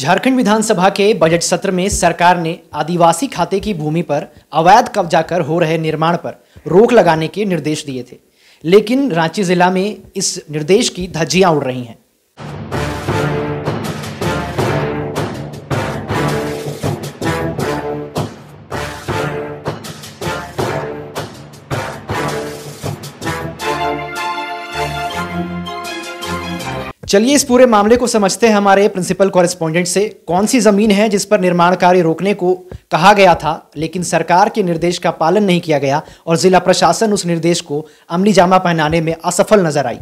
झारखंड विधानसभा के बजट सत्र में सरकार ने आदिवासी खाते की भूमि पर अवैध कब्जा कर हो रहे निर्माण पर रोक लगाने के निर्देश दिए थे लेकिन रांची जिला में इस निर्देश की धज्जियां उड़ रही हैं चलिए इस पूरे मामले को समझते हैं हमारे प्रिंसिपल कॉरेस्पॉन्डेंट से कौन सी ज़मीन है जिस पर निर्माण कार्य रोकने को कहा गया था लेकिन सरकार के निर्देश का पालन नहीं किया गया और ज़िला प्रशासन उस निर्देश को अमली जामा पहनाने में असफल नजर आई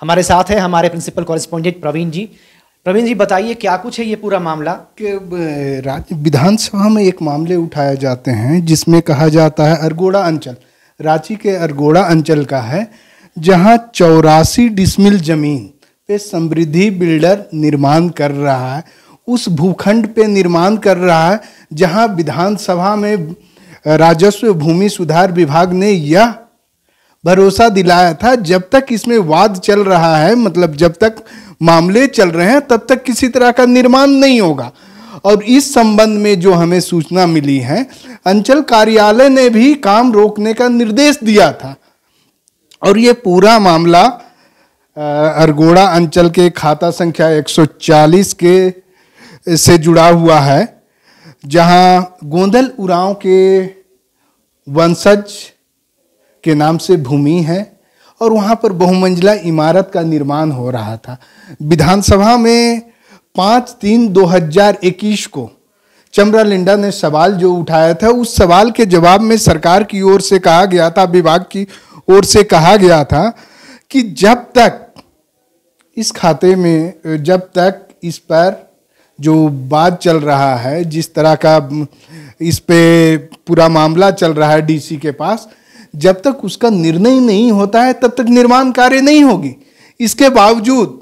हमारे साथ है हमारे प्रिंसिपल कॉरेस्पॉन्डेंट प्रवीण जी प्रवीण जी बताइए क्या कुछ है ये पूरा मामला राज्य विधानसभा में एक मामले उठाए जाते हैं जिसमें कहा जाता है अरगोड़ा अंचल रांची के अरगोड़ा अंचल का है जहाँ चौरासी डिसमिल जमीन पे समृद्धि बिल्डर निर्माण कर रहा है उस भूखंड पे निर्माण कर रहा है जहां विधानसभा में राजस्व भूमि सुधार विभाग ने यह भरोसा दिलाया था जब तक इसमें वाद चल रहा है मतलब जब तक मामले चल रहे हैं तब तक किसी तरह का निर्माण नहीं होगा और इस संबंध में जो हमें सूचना मिली है अंचल कार्यालय ने भी काम रोकने का निर्देश दिया था और ये पूरा मामला अरगोड़ा अंचल के खाता संख्या 140 के से जुड़ा हुआ है जहाँ गोंदल उराव के वंशज के नाम से भूमि है और वहाँ पर बहुमंजिला इमारत का निर्माण हो रहा था विधानसभा में पाँच तीन 2021 को चमरा लिंडा ने सवाल जो उठाया था उस सवाल के जवाब में सरकार की ओर से कहा गया था विभाग की ओर से कहा गया था कि जब तक इस खाते में जब तक इस पर जो बात चल रहा है जिस तरह का इस पे पूरा मामला चल रहा है डीसी के पास जब तक उसका निर्णय नहीं होता है तब तक निर्माण कार्य नहीं होगी इसके बावजूद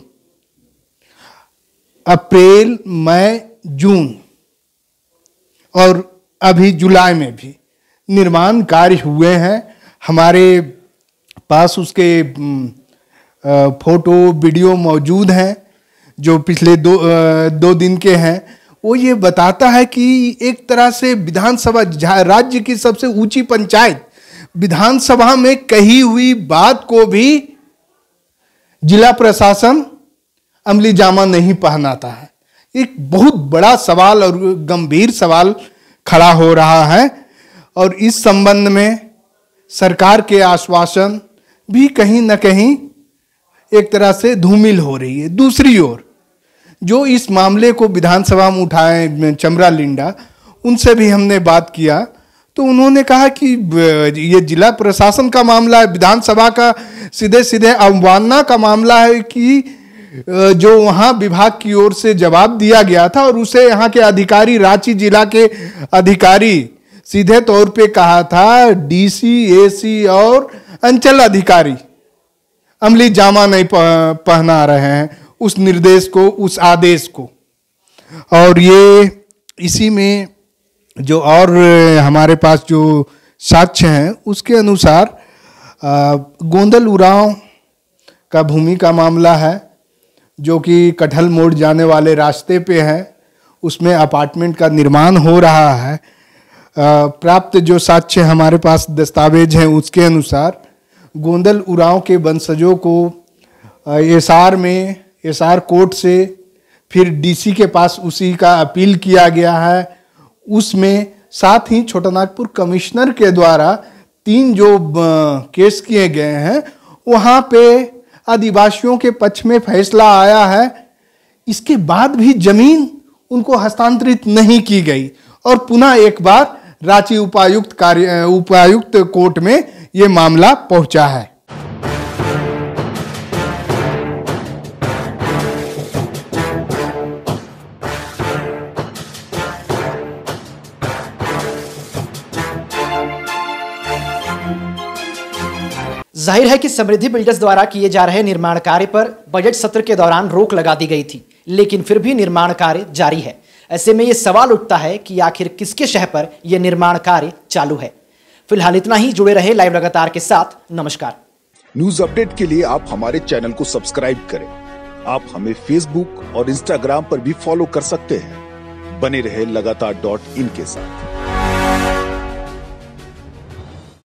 अप्रैल मई जून और अभी जुलाई में भी निर्माण कार्य हुए हैं हमारे पास उसके फ़ोटो वीडियो मौजूद हैं जो पिछले दो दो दिन के हैं वो ये बताता है कि एक तरह से विधानसभा राज्य की सबसे ऊंची पंचायत विधानसभा में कही हुई बात को भी जिला प्रशासन अमली जामा नहीं पहनाता है एक बहुत बड़ा सवाल और गंभीर सवाल खड़ा हो रहा है और इस संबंध में सरकार के आश्वासन भी कहीं ना कहीं एक तरह से धूमिल हो रही है दूसरी ओर जो इस मामले को विधानसभा में उठाए चमरा लिंडा उनसे भी हमने बात किया तो उन्होंने कहा कि ये जिला प्रशासन का मामला है विधानसभा का सीधे सीधे अवमानना का मामला है कि जो वहाँ विभाग की ओर से जवाब दिया गया था और उसे यहाँ के अधिकारी रांची जिला के अधिकारी सीधे तौर पे कहा था डीसी एसी और अंचल अधिकारी अमली जामा नहीं पहना रहे हैं उस निर्देश को उस आदेश को और ये इसी में जो और हमारे पास जो साक्ष्य हैं उसके अनुसार गोंदल उराव का भूमि का मामला है जो कि कटहल मोड़ जाने वाले रास्ते पे है उसमें अपार्टमेंट का निर्माण हो रहा है प्राप्त जो साक्ष्य हमारे पास दस्तावेज हैं उसके अनुसार गोंदल उरांव के बंसजों को एसआर में एसआर कोर्ट से फिर डीसी के पास उसी का अपील किया गया है उसमें साथ ही छोटा नागपुर कमिश्नर के द्वारा तीन जो केस किए गए हैं वहाँ पे आदिवासियों के पक्ष में फैसला आया है इसके बाद भी जमीन उनको हस्तांतरित नहीं की गई और पुनः एक बार रांची उपायुक्त कार्य उपायुक्त कोर्ट में ये मामला पहुंचा है जाहिर है कि समृद्धि बिल्डर्स द्वारा किए जा रहे निर्माण कार्य पर बजट सत्र के दौरान रोक लगा दी गई थी लेकिन फिर भी निर्माण कार्य जारी है ऐसे में ये सवाल उठता है कि आखिर किसके शह पर यह निर्माण कार्य चालू है फिलहाल इतना ही जुड़े रहे लाइव लगातार के साथ नमस्कार न्यूज अपडेट के लिए आप हमारे चैनल को सब्सक्राइब करें आप हमें फेसबुक और इंस्टाग्राम पर भी फॉलो कर सकते हैं बने रहे लगातार डॉट इन के साथ